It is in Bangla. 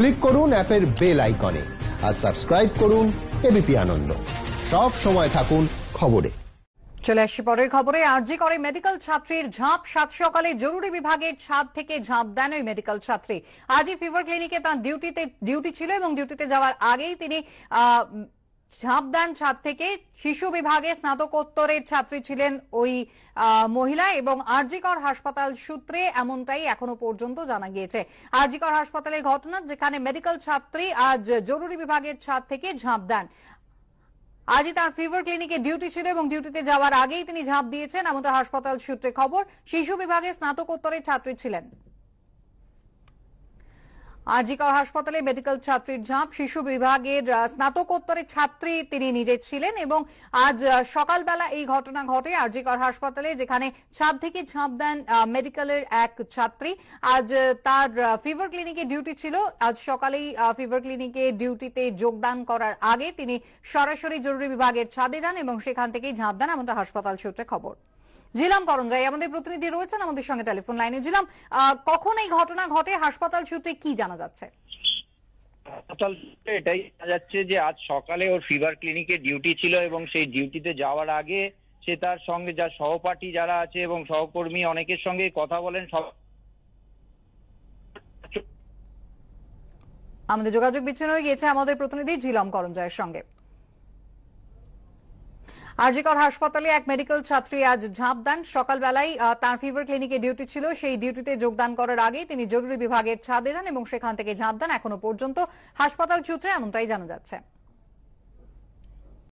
ক্লিক করুন অ্যাপের বেল আইকনে আর সাবস্ক্রাইব করুন এবিপি আনন্দ সব সময় থাকুন খবরে চলে আসছি পরের খবরে আরজি করে মেডিকেল ছাত্রীর ঝাঁপ সাত সকালে জরুরি বিভাগের ছাদ থেকে ঝাঁপ দেন ওই মেডিকেল ছাত্রী আজই ফিভার ক্লিনিকে তার ডিউটিতে ডিউটি ছিল এবং ডিউটিতে যাওয়ার আগেই তিনি ঝাঁপদান ছাদ থেকে শিশু বিভাগে স্নাতকোত্তরের ছাত্রী ছিলেন ওই মহিলা এবং আরজিকর হাসপাতাল সূত্রে এমনটাই এখনো পর্যন্ত জানা গিয়েছে আরজিকর হাসপাতালের ঘটনা যেখানে মেডিকেল ছাত্রী আজ জরুরি বিভাগের ছাদ থেকে ঝাঁপদান আজই তার ফিভার ক্লিনিকে ডিউটি ছিল এবং ডিউটিতে যাওয়ার আগেই তিনি ঝাঁপ দিয়েছেন এমনটা হাসপাতাল সূত্রে খবর শিশু বিভাগে স্নাতকোত্তরের ছাত্রী ছিলেন আরজিকর হাসপাতালে মেডিকেল ছাত্রীর ঝাঁপ শিশু বিভাগের স্নাতকোত্তরের ছাত্রী তিনি নিজে ছিলেন এবং আজ সকালবেলা এই ঘটনা ঘটে আরজিকর হাসপাতালে যেখানে ছাদ থেকে ঝাঁপ দেন মেডিকেলের এক ছাত্রী আজ তার ফিভার ক্লিনিকে ডিউটি ছিল আজ সকালেই ফিভার ক্লিনিকে ডিউটিতে যোগদান করার আগে তিনি সরাসরি জরুরি বিভাগের ছাদে যান এবং সেখান থেকেই ঝাঁপ দেন আমাদের হাসপাতাল সূত্রে খবর জিলাম করঞ্জাই আমাদের প্রতিনিধি রয়েছেন আমাদের সঙ্গে টেলিফোন লাইনে জিলাম কখন এই ঘটনা ঘটে হাসপাতাল সূত্রে কি জানা যাচ্ছে হাসপাতাল এটাই জানা যাচ্ছে যে আজ সকালে ওর ফিভার ক্লিনিকে ডিউটি ছিল এবং সেই ডিউটিতে যাওয়ার আগে সে তার সঙ্গে যা সহপাঠী যারা আছে এবং সহকর্মী অনেকের সঙ্গে কথা বলেন সব আমাদের যোগাযোগ বিচ্ছিন্ন হয়ে গিয়েছে আমাদের প্রতিনিধি ঝিলম করঞ্জয়ের সঙ্গে আরজিকর হাসপাতালে এক মেডিকেল ছাত্রী আজ ঝাঁপ দেন সকালবেলায় তার ফিভার ক্লিনিকে ডিউটি ছিল সেই ডিউটিতে যোগদান করার আগে তিনি জরুরি বিভাগের ছাদে যান এবং সেখান থেকে ঝাঁপ দেন এখনো পর্যন্ত হাসপাতাল সূত্রে এমনটাই জানা যাচ্ছে